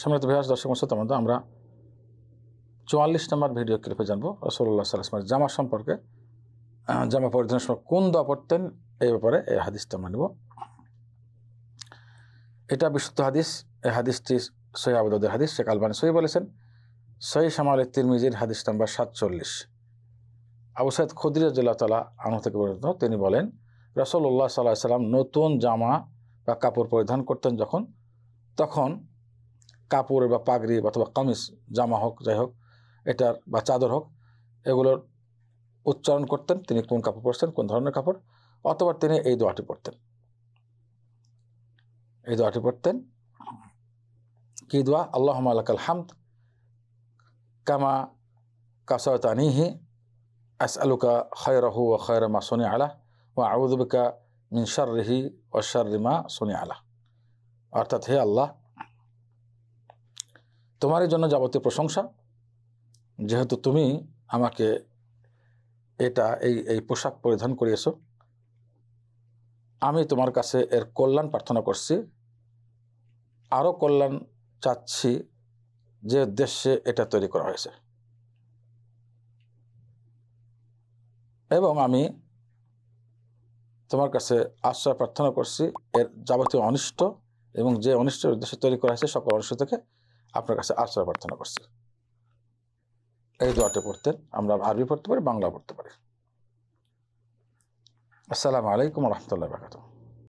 সম্মানিত ভাইয়াস দর্শক শ্রোতা মধ্যে আমরা চুয়াল্লিশ নম্বর ভিডিও ক্লিপে জানবো রসল্লা সাল্লামের জামা সম্পর্কে জামা পরিধান সময় কোন দোয়া পড়তেন এই ব্যাপারে এই হাদিসটা আমরা নেব এটা বিশুদ্ধ হাদিস এই হাদিসটি সৈয় আবুদের হাদিস শেখ আলবানী সহি বলেছেন সহি সামাল তিরমিজির হাদিস নম্বর সাতচল্লিশ আবু সৈয়দ জেলা তালা আনু থেকে পর্যন্ত তিনি বলেন রসল্লাহ সাল্লাহ সাল্লাম নতুন জামা বা কাপড় পরিধান করতেন যখন তখন কাপড় বা পাগড়ি অথবা কামিজ জামা হোক যাই হোক এটার বা চাদর হোক এগুলোর উচ্চারণ করতেন তিনি কোন কাপড় পরতেন কোন ধরনের কাপড় অথবা তিনি এই দোয়াটি পড়তেন এই দোয়াটি পড়তেন কি দোয়া আল্লাহ আলাকাল হামদ কামা কাসাতানিহি আস আলুকা খয়রাহু ও খয়রা মা সোনি আলাহ ও আউদবিকা মিনসার রিহি ও শার রিমা সোনি আলাহ অর্থাৎ হে আল্লাহ তোমার জন্য যাবতীয় প্রশংসা যেহেতু তুমি আমাকে এটা এই এই পোশাক পরিধান করিয়েছ আমি তোমার কাছে এর কল্যাণ প্রার্থনা করছি আরও কল্যাণ চাচ্ছি যে উদ্দেশ্যে এটা তৈরি করা হয়েছে এবং আমি তোমার কাছে আশ্রয় প্রার্থনা করছি এর যাবতীয় অনিষ্ট এবং যে অনিষ্টের উদ্দেশ্যে তৈরি করা হয়েছে সকল অনিষ্ট থেকে আপনার কাছে আশ্রয় প্রার্থনা করছি এই দোয়াটা পড়তেন আমরা আরবি পড়তে পারি বাংলা পড়তে পারি আসসালামু আলাইকুম রহমতুল্লাহ বাকাতুহ